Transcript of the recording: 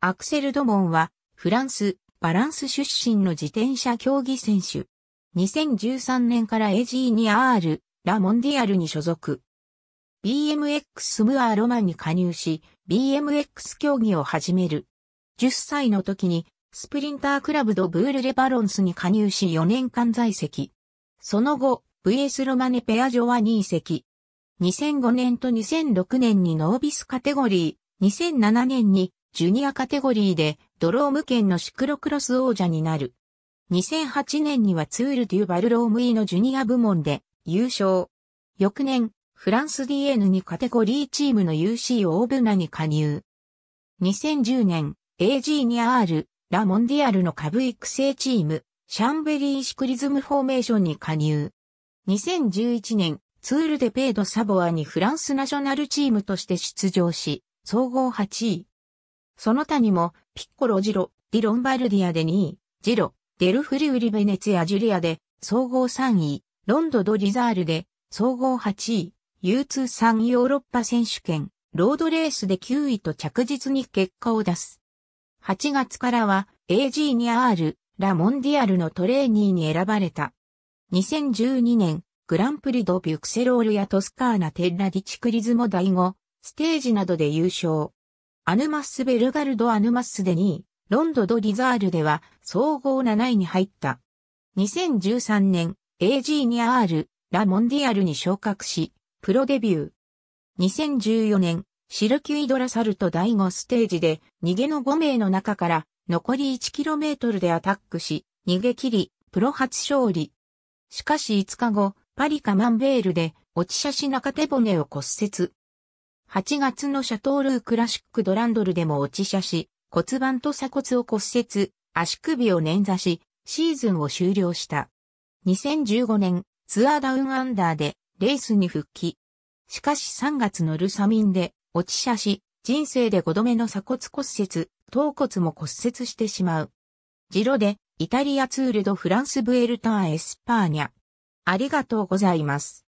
アクセル・ドモンは、フランス、バランス出身の自転車競技選手。2013年から AG2R、ラ・モンディアルに所属。BMX ムア・ロマンに加入し、BMX 競技を始める。10歳の時に、スプリンタークラブド・ブール・レバロンスに加入し4年間在籍。その後、VS ロマネ・ペアジョは2席。2005年と2006年にノービスカテゴリー、2007年にジュニアカテゴリーでドローム県のシクロクロス王者になる。2008年にはツール・デュ・バルロームイのジュニア部門で優勝。翌年、フランス d n にカテゴリーチームの UC オーブナに加入。2010年、a g に r ラ・モンディアルの株育成チーム、シャンベリーシクリズムフォーメーションに加入。2011年、ツールデ・ペイド・サボアにフランスナショナルチームとして出場し、総合8位。その他にも、ピッコロジロ、ディロンバルディアで2位、ジロ、デルフリウリベネツヤ・ジュリアで、総合3位、ロンドドリザールで、総合8位、U23 ヨーロッパ選手権、ロードレースで9位と着実に結果を出す。8月からは、a g に r ラモンディアルのトレーニーに選ばれた。2012年、グランプリド・ビュクセロールやトスカーナ・テッラ・ディチ・クリズモ第5、ステージなどで優勝。アヌマス・ベルガルド・アヌマスで2位、ロンド・ド・リザールでは総合7位に入った。2013年、a g ー r ラ・モンディアルに昇格し、プロデビュー。2014年、シルキュイドラサルト第5ステージで、逃げの5名の中から、残り 1km でアタックし、逃げ切り、プロ初勝利。しかし5日後、パリカマンベールで、落ち写し中手骨を骨折。8月のシャトールークラシックドランドルでも落ち車し、骨盤と鎖骨を骨折、足首を捻挫し、シーズンを終了した。2015年、ツアーダウンアンダーでレースに復帰。しかし3月のルサミンで落ち車し、人生で5度目の鎖骨骨折、頭骨も骨折してしまう。ジロでイタリアツールドフランスブエルターエスパーニャ。ありがとうございます。